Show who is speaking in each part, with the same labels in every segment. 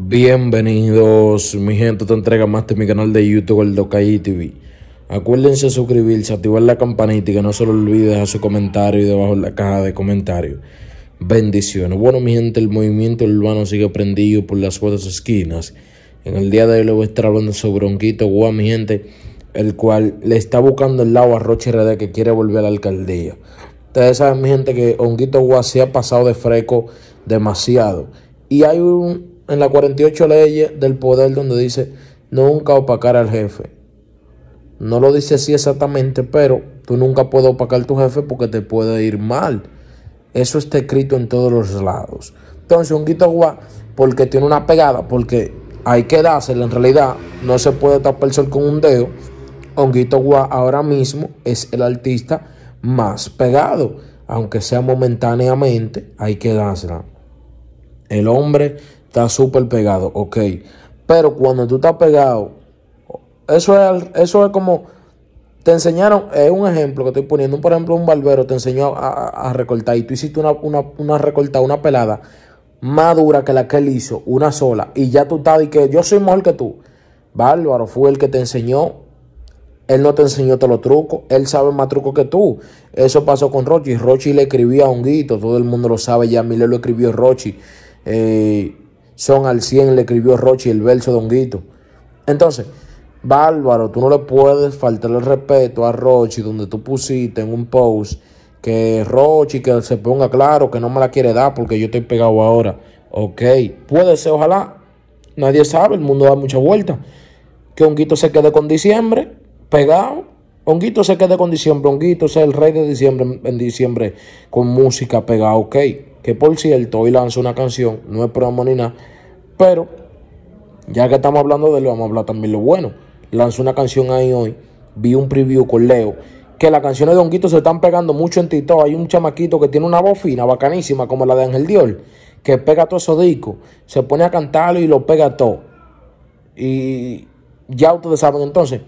Speaker 1: Bienvenidos, mi gente, te entrega más de mi canal de YouTube, el Docay TV. Acuérdense de suscribirse, activar la campanita y que no se lo olvide dejar su comentario y debajo en la caja de comentarios. Bendiciones. Bueno, mi gente, el movimiento urbano sigue prendido por las cuatro esquinas. En el día de hoy les voy a estar hablando sobre Bronquito Guau, mi gente el cual le está buscando el lado a Roche RD que quiere volver a la alcaldía. Ustedes saben, mi gente, que Honguito gua se ha pasado de freco demasiado. Y hay un, en la 48 leyes del poder donde dice nunca opacar al jefe. No lo dice así exactamente, pero tú nunca puedes opacar a tu jefe porque te puede ir mal. Eso está escrito en todos los lados. Entonces, Honguito Gua, porque tiene una pegada, porque hay que dársela en realidad, no se puede tapar el sol con un dedo. Guito Guá ahora mismo es el artista más pegado, aunque sea momentáneamente, hay que dársela. El hombre está súper pegado, ok. Pero cuando tú estás pegado, eso es, eso es como te enseñaron, es un ejemplo que estoy poniendo, por ejemplo, un barbero te enseñó a, recortar y tú hiciste una, una, una recortada, una pelada más dura que la que él hizo, una sola, y ya tú estás y que yo soy mejor que tú. Bárbaro, fue el que te enseñó él no te enseñó todos los trucos. Él sabe más trucos que tú. Eso pasó con Rochi. Rochi le escribía a Honguito. Todo el mundo lo sabe. Ya le lo escribió Rochi. Eh, son al 100 le escribió Rochi el verso de Honguito. Entonces, Bárbaro, tú no le puedes faltar el respeto a Rochi, donde tú pusiste en un post que Rochi que se ponga claro que no me la quiere dar porque yo estoy pegado ahora. Ok, puede ser, ojalá. Nadie sabe, el mundo da mucha vuelta. Que Honguito se quede con diciembre pegado. Honguito se quede con diciembre, Honguito es el rey de diciembre en diciembre con música pegada, ok. Que por cierto, hoy lanzó una canción, no es promo ni nada, pero ya que estamos hablando de lo, vamos a hablar también lo bueno. Lanzó una canción ahí hoy, vi un preview con Leo, que las canciones de Honguito se están pegando mucho en TikTok. Hay un chamaquito que tiene una voz fina, bacanísima, como la de Ángel Dior, que pega todo esos discos, se pone a cantarlo y lo pega todo. Y ya ustedes saben entonces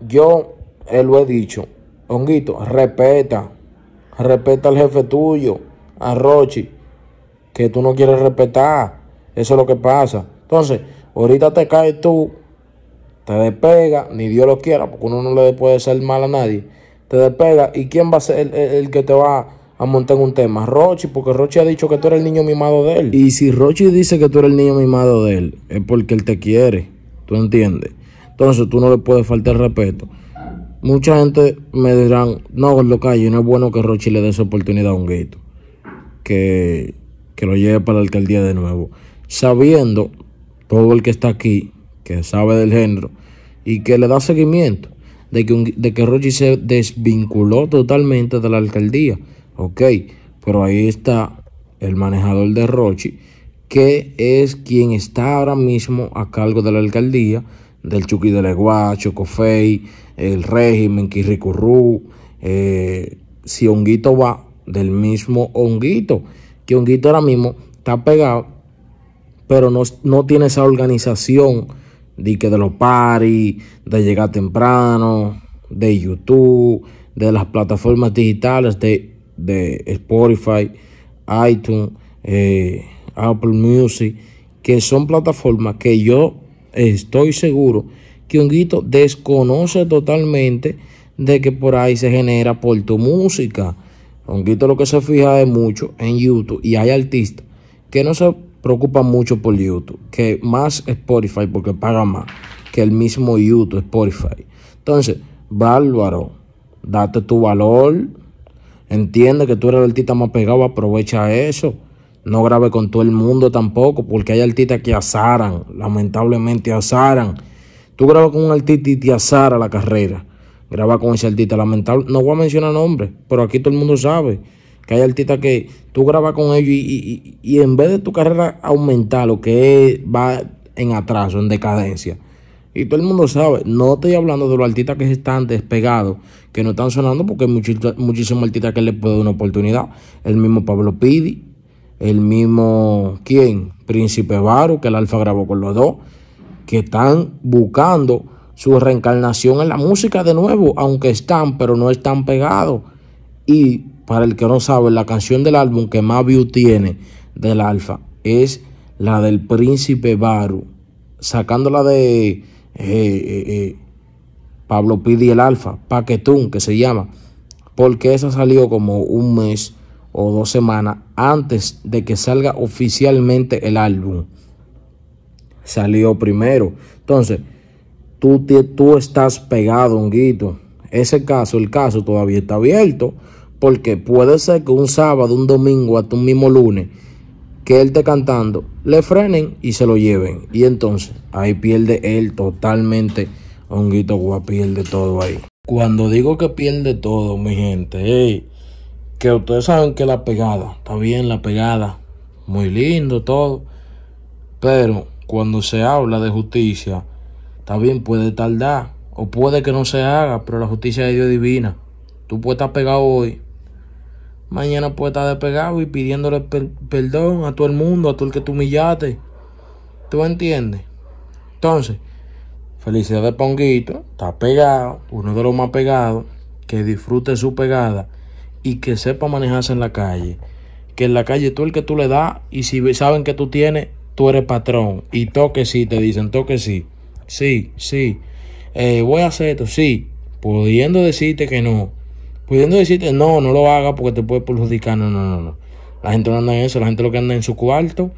Speaker 1: yo él lo he dicho, Honguito, respeta, respeta al jefe tuyo, a Rochi, que tú no quieres respetar. Eso es lo que pasa. Entonces, ahorita te caes tú, te despega, ni Dios lo quiera, porque uno no le puede ser mal a nadie. Te despega, ¿y quién va a ser el, que te va a montar un tema? Rochi, porque Rochi ha dicho que tú eres el niño mimado de él. Y si Rochi dice que tú eres el niño mimado de él, es porque él te quiere. ¿Tú entiendes? Entonces tú no le puedes faltar respeto. Mucha gente me dirán, no, lo Calle, no es bueno que Rochi le dé esa oportunidad a un gueto. Que, que lo lleve para la alcaldía de nuevo. Sabiendo todo el que está aquí, que sabe del género, y que le da seguimiento de que, de que Rochi se desvinculó totalmente de la alcaldía. Ok, pero ahí está el manejador de Rochi, que es quien está ahora mismo a cargo de la alcaldía del Chucky de Leguá, Chocofei, el régimen, Kirricurú, eh, si Honguito va del mismo Honguito, que Honguito ahora mismo está pegado, pero no, no tiene esa organización de que de los paris, de llegar temprano, de YouTube, de las plataformas digitales, de, de Spotify, iTunes, eh, Apple Music, que son plataformas que yo estoy seguro que grito desconoce totalmente de que por ahí se genera por tu música. Honguito lo que se fija es mucho en YouTube y hay artistas que no se preocupan mucho por YouTube, que más Spotify porque paga más que el mismo YouTube, Spotify. Entonces, bárbaro, date tu valor, entiende que tú eres el artista más pegado, aprovecha eso no grabe con todo el mundo tampoco, porque hay artistas que azaran, lamentablemente azaran. Tú grabas con un artista y te azara la carrera. Graba con ese artista, lamentable. No voy a mencionar nombres, pero aquí todo el mundo sabe que hay artistas que tú grabas con ellos y, y, y, en vez de tu carrera aumentar, lo que va en atraso, en decadencia. Y todo el mundo sabe, no estoy hablando de los artistas que están despegados, que no están sonando, porque hay muchísimos artistas que les puede dar una oportunidad. El mismo Pablo Pidi, el mismo, ¿quién? Príncipe Baru, que el Alfa grabó con los dos, que están buscando su reencarnación en la música de nuevo, aunque están, pero no están pegados. Y para el que no sabe, la canción del álbum que más view tiene del Alfa es la del Príncipe Baru, sacándola de eh, eh, eh, Pablo Pidi el Alfa, Paquetún, que se llama, porque esa salió como un mes o dos semanas antes de que salga oficialmente el álbum. Salió primero. Entonces, tú, tú estás pegado, honguito. Ese caso, el caso todavía está abierto. Porque puede ser que un sábado, un domingo, hasta un mismo lunes, que él esté cantando, le frenen y se lo lleven. Y entonces ahí pierde él totalmente. Honguito Gua pierde todo ahí. Cuando digo que pierde todo, mi gente, que ustedes saben que la pegada, está bien la pegada, muy lindo todo, pero cuando se habla de justicia, está bien, puede tardar o puede que no se haga, pero la justicia de Dios divina. Tú puedes estar pegado hoy, mañana puedes estar despegado y pidiéndole perdón a todo el mundo, a todo el que tú humillaste. ¿Tú entiendes? Entonces, felicidades Ponguito, está pegado, uno de los más pegados, que disfrute su pegada y que sepa manejarse en la calle. Que en la calle tú el que tú le das y si saben que tú tienes, tú eres patrón. Y toque sí, te dicen, toque sí. Sí, sí. Eh, voy a hacer esto, sí. Pudiendo decirte que no. Pudiendo decirte, no, no lo hagas... porque te puede perjudicar. No, no, no, La gente no anda en eso, la gente lo que anda en su cuarto.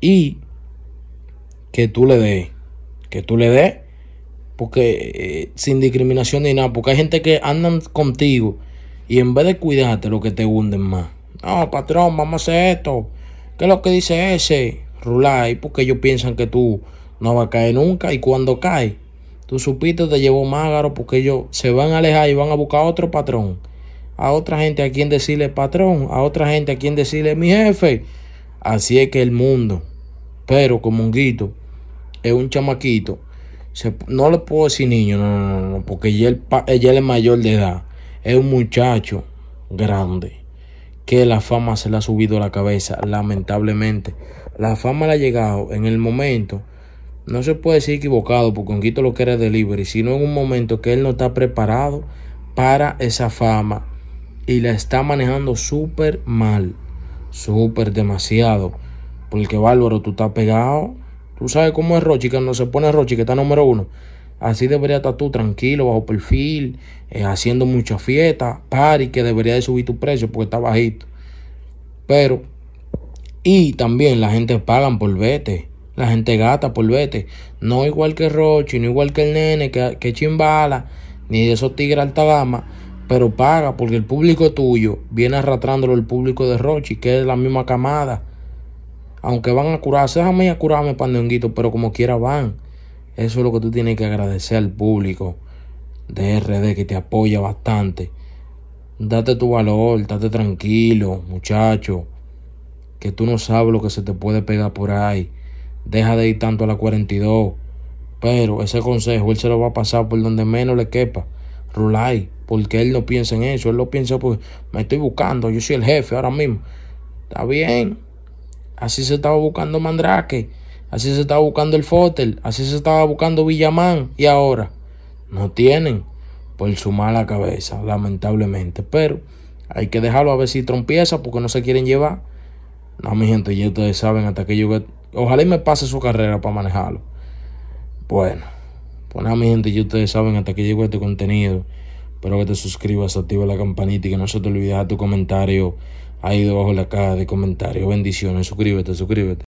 Speaker 1: Y que tú le des. Que tú le des. Porque eh, sin discriminación ni nada. Porque hay gente que andan contigo y en vez de cuidarte, lo que te hunden más. No, patrón, vamos a hacer esto. ¿Qué es lo que dice ese? Rulai porque ellos piensan que tú no vas a caer nunca. Y cuando caes, tú supiste te llevó mágaro porque ellos se van a alejar y van a buscar otro patrón. A otra gente a quien decirle patrón, a otra gente a quien decirle mi jefe. Así es que el mundo, pero como un guito, es un chamaquito. no lo puedo decir niño, no, no, no, porque ella es mayor de edad. Es un muchacho grande que la fama se le ha subido a la cabeza, lamentablemente. La fama le ha llegado en el momento, no se puede decir equivocado, porque Quito lo que era delivery, sino en un momento que él no está preparado para esa fama y la está manejando súper mal, súper demasiado. Porque Bárbaro, tú estás pegado. Tú sabes cómo es Rochi, que no se pone Rochi, que está número uno. Así debería estar tú tranquilo, bajo perfil, eh, haciendo muchas fiestas, y que debería de subir tu precio porque está bajito. Pero, y también la gente pagan por vete, la gente gata por vete. No igual que Rochi, no igual que el nene, que, chimbala, ni de esos tigres alta dama. pero paga porque el público tuyo viene arrastrándolo el público de Rochi, que es la misma camada. Aunque van a curarse, déjame a curarme, pandeonguito pero como quiera van. Eso es lo que tú tienes que agradecer al público de RD que te apoya bastante. Date tu valor, date tranquilo, muchacho. Que tú no sabes lo que se te puede pegar por ahí. Deja de ir tanto a la 42. Pero ese consejo él se lo va a pasar por donde menos le quepa. Rulay, porque él no piensa en eso. Él lo piensa, porque me estoy buscando. Yo soy el jefe ahora mismo. Está bien. Así se estaba buscando Mandrake así se estaba buscando el Fotel, así se estaba buscando Villamán y ahora no tienen por su mala cabeza, lamentablemente. Pero hay que dejarlo a ver si trompieza porque no se quieren llevar. No, mi gente, ya ustedes saben hasta que yo... Ojalá y me pase su carrera para manejarlo. Bueno, pues nada, mi gente, ya ustedes saben hasta que llegó este contenido. Espero que te suscribas, activa la campanita y que no se te olvide dejar tu comentario ahí debajo de la caja de comentarios. Bendiciones, suscríbete, suscríbete.